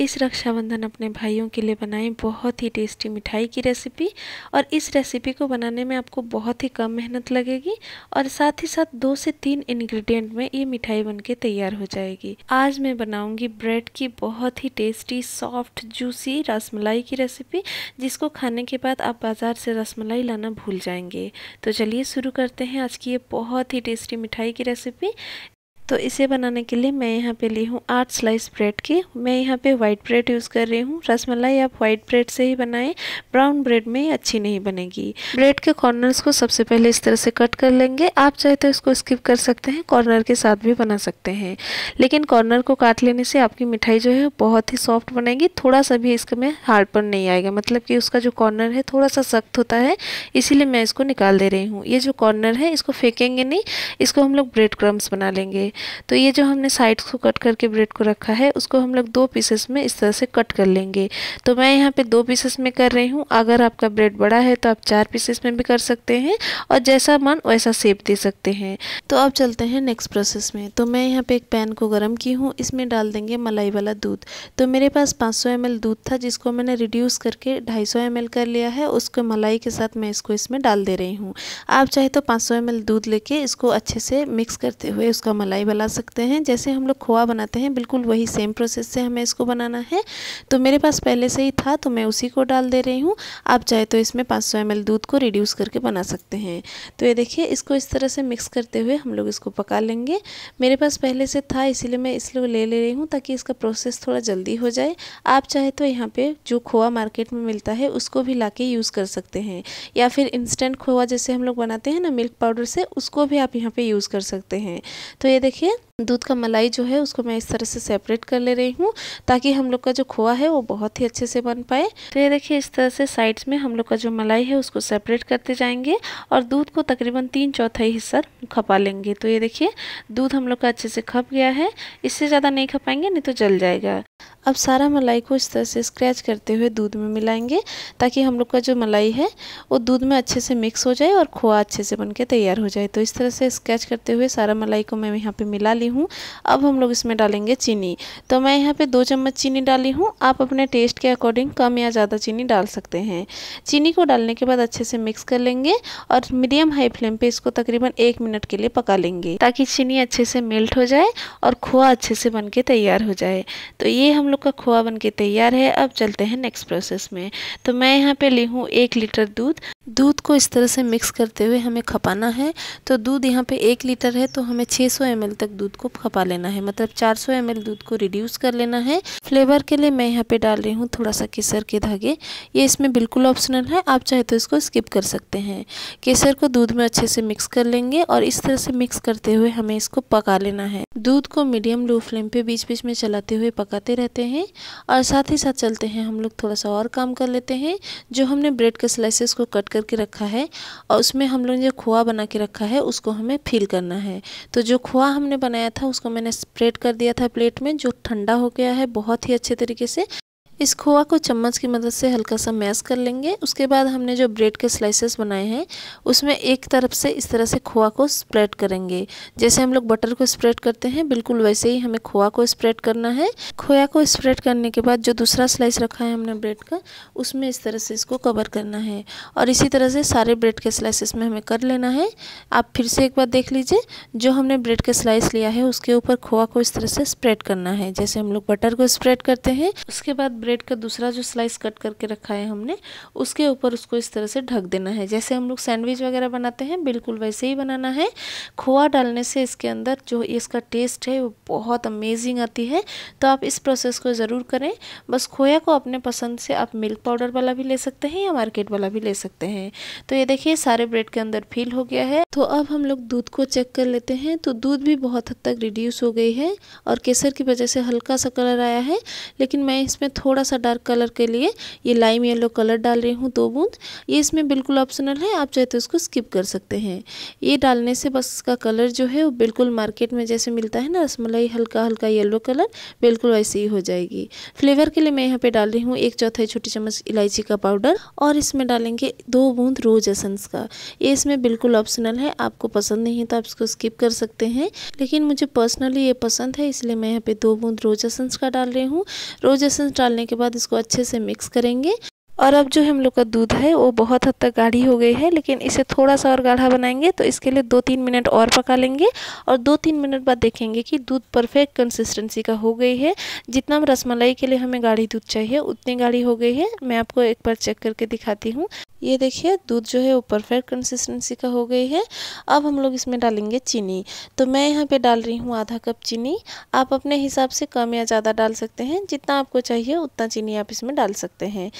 इस रक्षाबंधन अपने भाइयों के लिए बनाएं बहुत ही टेस्टी मिठाई की रेसिपी और इस रेसिपी को बनाने में आपको बहुत ही कम मेहनत लगेगी और साथ ही साथ दो से तीन इंग्रेडिएंट में ये मिठाई बनके तैयार हो जाएगी आज मैं बनाऊंगी ब्रेड की बहुत ही टेस्टी सॉफ्ट जूसी रसमलाई की रेसिपी जिसको खाने के बाद आप बाज़ार से रसमलाई लाना भूल जाएंगे तो चलिए शुरू करते हैं आज की ये बहुत ही टेस्टी मिठाई की रेसिपी तो इसे बनाने के लिए मैं यहाँ पे ली हूँ आठ स्लाइस ब्रेड की मैं यहाँ पे वाइट ब्रेड यूज़ कर रही हूँ रसमलाई आप वाइट ब्रेड से ही बनाएं ब्राउन ब्रेड में अच्छी नहीं बनेगी ब्रेड के कॉर्नर्स को सबसे पहले इस तरह से कट कर लेंगे आप चाहे तो इसको स्किप कर सकते हैं कॉर्नर के साथ भी बना सकते हैं लेकिन कॉर्नर को काट लेने से आपकी मिठाई जो है बहुत ही सॉफ्ट बनेगी थोड़ा सा भी इसमें हार्डपन नहीं आएगा मतलब कि उसका जो कॉर्नर है थोड़ा सा सख्त होता है इसीलिए मैं इसको निकाल दे रही हूँ ये जो कॉर्नर है इसको फेंकेंगे नहीं इसको हम लोग ब्रेड क्रम्स बना लेंगे तो ये जो हमने साइड को कट करके ब्रेड को रखा है उसको हम लोग दो पीसेस में इस तरह से कट कर लेंगे तो मैं यहाँ पे दो पीसेस में कर रही हूँ अगर आपका ब्रेड बड़ा है तो आप चार पीसेस में भी कर सकते हैं और जैसा मन वैसा सेप दे सकते हैं तो अब चलते हैं नेक्स्ट प्रोसेस में तो मैं यहाँ पे एक पैन को गर्म की हूँ इसमें डाल देंगे मलाई वाला दूध तो मेरे पास पाँच सौ दूध था जिसको मैंने रिड्यूस करके ढाई सौ कर लिया है उसको मलाई के साथ मैं इसको इसमें डाल दे रही हूँ आप चाहे तो पाँच सौ दूध लेके इसको अच्छे से मिक्स करते हुए उसका मलाई बना सकते हैं जैसे हम लोग खोआ बनाते हैं बिल्कुल वही सेम प्रोसेस से हमें इसको बनाना है तो मेरे पास पहले से ही था तो मैं उसी को डाल दे रही हूँ आप चाहे तो इसमें पाँच सौ दूध को रिड्यूस करके बना सकते हैं तो ये देखिए इसको इस तरह से मिक्स करते हुए हम लोग इसको पका लेंगे मेरे पास पहले से था इसीलिए मैं इसलिए ले ले रही हूँ ताकि इसका प्रोसेस थोड़ा जल्दी हो जाए आप चाहे तो यहाँ पे जो खोआ मार्केट में मिलता है उसको भी ला यूज़ कर सकते हैं या फिर इंस्टेंट खोआ जैसे हम लोग बनाते हैं ना मिल्क पाउडर से उसको भी आप यहाँ पर यूज़ कर सकते हैं तो ये देखिए Чехии दूध का मलाई जो है उसको मैं इस तरह से सेपरेट कर ले रही हूँ ताकि हम लोग का जो खोआ है वो बहुत ही अच्छे से बन पाए तो ये देखिए इस तरह से साइड्स में हम लोग का जो मलाई है उसको सेपरेट करते जाएंगे और दूध को तकरीबन तीन चौथाई हिस्सा खपा लेंगे तो ये देखिए दूध हम लोग का अच्छे से खप गया है इससे ज़्यादा नहीं खपाएंगे नहीं तो जल जाएगा अब सारा मलाई को इस तरह से स्क्रैच करते हुए दूध में मिलाएंगे ताकि हम लोग का जो मलाई है वो दूध में अच्छे से मिक्स हो जाए और खोआ अच्छे से बन तैयार हो जाए तो इस तरह से स्क्रैच करते हुए सारा मलाई को मैं यहाँ पर मिला ली डाली हूँ अब हम लोग इसमें डालेंगे चीनी तो मैं यहाँ पे दो चम्मच चीनी डाली हूँ आप अपने टेस्ट के अकॉर्डिंग कम या ज़्यादा चीनी डाल सकते हैं चीनी को डालने के बाद अच्छे से मिक्स कर लेंगे और मीडियम हाई फ्लेम पर इसको तकरीबन एक मिनट के लिए पका लेंगे ताकि चीनी अच्छे से मेल्ट हो जाए और खोआ अच्छे से बन के तैयार हो जाए तो ये हम लोग का खोआ बन के तैयार है अब चलते हैं नेक्स्ट प्रोसेस में तो मैं यहाँ पे ली हूँ एक लीटर दूध दूध को इस तरह से मिक्स करते हुए हमें खपाना है तो दूध यहाँ पे एक लीटर है तो हमें 600 सौ तक दूध को खपा लेना है मतलब 400 सौ दूध को रिड्यूस कर लेना है फ्लेवर के लिए मैं यहाँ पे डाल रही हूँ थोड़ा सा केसर के धागे ये इसमें बिल्कुल ऑप्शनल है आप चाहे तो इसको स्किप कर सकते हैं केसर को दूध में अच्छे से मिक्स कर लेंगे और इस तरह से मिक्स करते हुए हमें इसको पका लेना है दूध को मीडियम लो फ्लेम पे बीच बीच में चलाते हुए पकाते रहते हैं और साथ ही साथ चलते हैं हम लोग थोड़ा सा और काम कर लेते हैं जो हमने ब्रेड के स्लाइसिस को कट करके रखा है और उसमें हम लोगों ने जो खोआ बना के रखा है उसको हमें फिल करना है तो जो खोआ हमने बनाया था उसको मैंने स्प्रेड कर दिया था प्लेट में जो ठंडा हो गया है बहुत ही अच्छे तरीके से इस खोआ को चम्मच की मदद से हल्का सा मैश कर लेंगे उसके बाद हमने जो ब्रेड के स्लाइसेस बनाए हैं उसमें एक तरफ से इस तरह से खोआ को स्प्रेड करेंगे जैसे हम लोग बटर को स्प्रेड करते हैं बिल्कुल वैसे ही हमें खोआ को स्प्रेड करना है खोया को स्प्रेड करने के बाद जो दूसरा स्लाइस रखा है हमने ब्रेड का उसमें इस तरह से इसको कवर करना है और इसी तरह से सारे ब्रेड के स्लाइसिस में हमें कर लेना है आप फिर से एक बार देख लीजिए जो हमने ब्रेड के स्लाइस लिया है उसके ऊपर खोआ को इस तरह से स्प्रेड करना है जैसे हम लोग बटर को स्प्रेड करते हैं उसके बाद ब्रेड का दूसरा जो स्लाइस कट करके रखा है हमने उसके ऊपर उसको इस तरह से ढक देना है जैसे हम लोग सैंडविच वगैरह बनाते हैं बिल्कुल वैसे ही बनाना है खोआ डालने से इसके अंदर जो इसका टेस्ट है वो बहुत अमेजिंग आती है तो आप इस प्रोसेस को ज़रूर करें बस खोया को अपने पसंद से आप मिल्क पाउडर वाला भी ले सकते हैं या मार्केट वाला भी ले सकते हैं तो ये देखिए सारे ब्रेड के अंदर फील हो गया है तो अब हम लोग दूध को चेक कर लेते हैं तो दूध भी बहुत हद तक रिड्यूस हो गई है और केसर की वजह से हल्का सा कलर आया है लेकिन मैं इसमें थोड़ा थोड़ा सा डार्क कलर के लिए ये लाइम येलो कलर डाल रही हूँ दो बूंद ये इसमें बिल्कुल ऑप्शनल है आप चाहे तो इसको स्किप कर सकते हैं ये डालने से बस इसका कलर जो है वो बिल्कुल मार्केट में जैसे मिलता है ना रसमलाई हल्का हल्का येलो कलर बिल्कुल वैसे ही हो जाएगी फ्लेवर के लिए मैं यहाँ पे डाल रही हूँ एक चौथाई छोटी चम्मच इलायची का पाउडर और इसमें डालेंगे दो बूंद रोज एसेंस का ये इसमें बिल्कुल ऑप्शनल है आपको पसंद नहीं है तो आप इसको स्किप कर सकते हैं लेकिन मुझे पर्सनली ये पसंद है इसलिए मैं यहाँ पे दो बूंद रोज एसेंस का डाल रही हूँ रोज एसेंस डालने के बाद इसको अच्छे से मिक्स करेंगे और अब जो हम लोग का दूध है वो बहुत हद तक गाढ़ी हो गई है लेकिन इसे थोड़ा सा और गाढ़ा बनाएंगे तो इसके लिए दो तीन मिनट और पका लेंगे और दो तीन मिनट बाद देखेंगे कि दूध परफेक्ट कंसिस्टेंसी का हो गई है जितना रसमलाई के लिए हमें गाढ़ी दूध चाहिए उतनी गाढ़ी हो गई है मैं आपको एक बार चेक करके दिखाती हूँ ये देखिए दूध जो है वो परफेक्ट कंसिस्टेंसी का हो गई है अब हम लोग इसमें डालेंगे चीनी तो मैं यहाँ पे डाल रही हूँ आधा कप चीनी आप अपने हिसाब से कम या ज़्यादा डाल सकते हैं जितना आपको चाहिए उतना चीनी आप इसमें डाल सकते हैं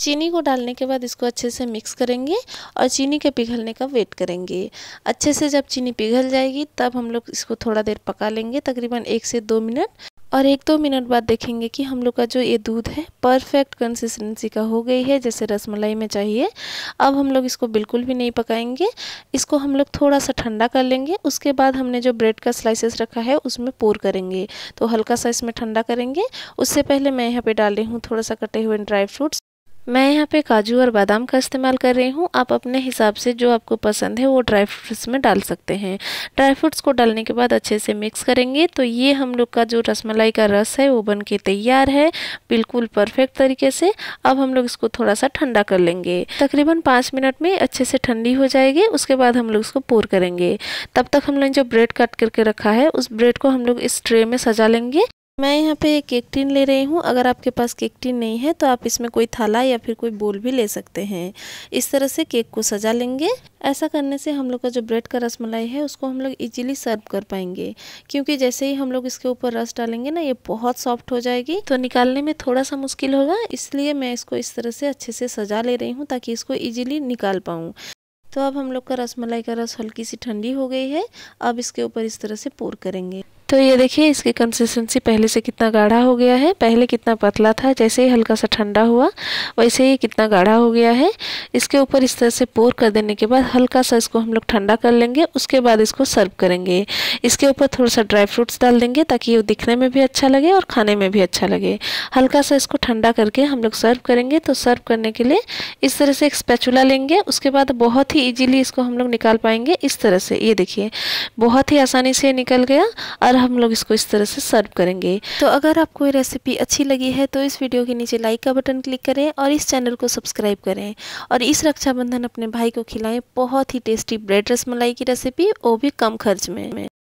चीनी को डालने के बाद इसको अच्छे से मिक्स करेंगे और चीनी के पिघलने का वेट करेंगे अच्छे से जब चीनी पिघल जाएगी तब हम लोग इसको थोड़ा देर पका लेंगे तकरीबन एक से दो मिनट और एक दो मिनट बाद देखेंगे कि हम लोग का जो ये दूध है परफेक्ट कंसिस्टेंसी का हो गई है जैसे रसमलाई में चाहिए अब हम लोग इसको बिल्कुल भी नहीं पकाएंगे इसको हम लोग थोड़ा सा ठंडा कर लेंगे उसके बाद हमने जो ब्रेड का स्लाइसेस रखा है उसमें पोर करेंगे तो हल्का सा इसमें ठंडा करेंगे उससे पहले मैं यहाँ पर डाल रही हूँ थोड़ा सा कटे हुए ड्राई फ्रूट्स मैं यहाँ पे काजू और बादाम का इस्तेमाल कर रही हूँ आप अपने हिसाब से जो आपको पसंद है वो ड्राई फ्रूट्स में डाल सकते हैं ड्राई फ्रूट्स को डालने के बाद अच्छे से मिक्स करेंगे तो ये हम लोग का जो रसमलाई का रस है वो बन के तैयार है बिल्कुल परफेक्ट तरीके से अब हम लोग इसको थोड़ा सा ठंडा कर लेंगे तकरीबन पाँच मिनट में अच्छे से ठंडी हो जाएगी उसके बाद हम लोग इसको पोर करेंगे तब तक हम लोग जो ब्रेड कट करके रखा है उस ब्रेड को हम लोग इस ट्रे में सजा लेंगे मैं यहाँ पे एक केक टिन ले रही हूँ अगर आपके पास केक टिन नहीं है तो आप इसमें कोई थाला या फिर कोई बोल भी ले सकते हैं इस तरह से केक को सजा लेंगे ऐसा करने से हम लोग का जो ब्रेड का रसमलाई है उसको हम लोग इजीली सर्व कर पाएंगे क्योंकि जैसे ही हम लोग इसके ऊपर रस डालेंगे ना ये बहुत सॉफ्ट हो जाएगी तो निकालने में थोड़ा सा मुश्किल होगा इसलिए मैं इसको इस तरह से अच्छे से सजा ले रही हूँ ताकि इसको ईजिली निकाल पाऊँ तो अब हम लोग का रसमलाई का रस हल्की सी ठंडी हो गई है अब इसके ऊपर इस तरह से पोर करेंगे तो ये देखिए इसकी कंसिस्टेंसी पहले से कितना गाढ़ा हो गया है पहले कितना पतला था जैसे ही हल्का सा ठंडा हुआ वैसे ही कितना गाढ़ा हो गया है इसके ऊपर इस तरह से पोर कर देने के बाद हल्का सा इसको हम लोग ठंडा कर लेंगे उसके बाद इसको सर्व करेंगे इसके ऊपर थोड़ा सा ड्राई फ्रूट्स डाल देंगे ताकि वो दिखने में भी अच्छा लगे और खाने में भी अच्छा लगे हल्का सा इसको ठंडा करके हम लोग सर्व करेंगे तो सर्व करने के लिए इस तरह से एक स्पैचुला लेंगे उसके बाद बहुत ही ईजिली इसको हम लोग निकाल पाएंगे इस तरह से ये देखिए बहुत ही आसानी से निकल गया और हम लोग इसको इस तरह से सर्व करेंगे तो अगर आपको ये रेसिपी अच्छी लगी है तो इस वीडियो के नीचे लाइक का बटन क्लिक करें और इस चैनल को सब्सक्राइब करें और इस रक्षाबंधन अपने भाई को खिलाएं बहुत ही टेस्टी ब्रेड रसमलाई की रेसिपी वो भी कम खर्च में